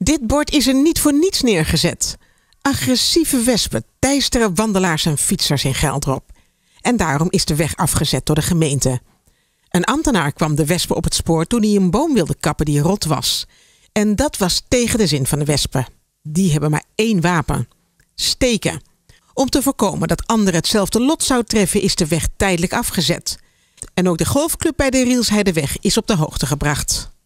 Dit bord is er niet voor niets neergezet. Agressieve wespen teisteren wandelaars en fietsers in Geldrop. En daarom is de weg afgezet door de gemeente. Een ambtenaar kwam de wespen op het spoor toen hij een boom wilde kappen die rot was. En dat was tegen de zin van de wespen. Die hebben maar één wapen: steken. Om te voorkomen dat anderen hetzelfde lot zouden treffen, is de weg tijdelijk afgezet. En ook de golfclub bij de Rielsheideweg is op de hoogte gebracht.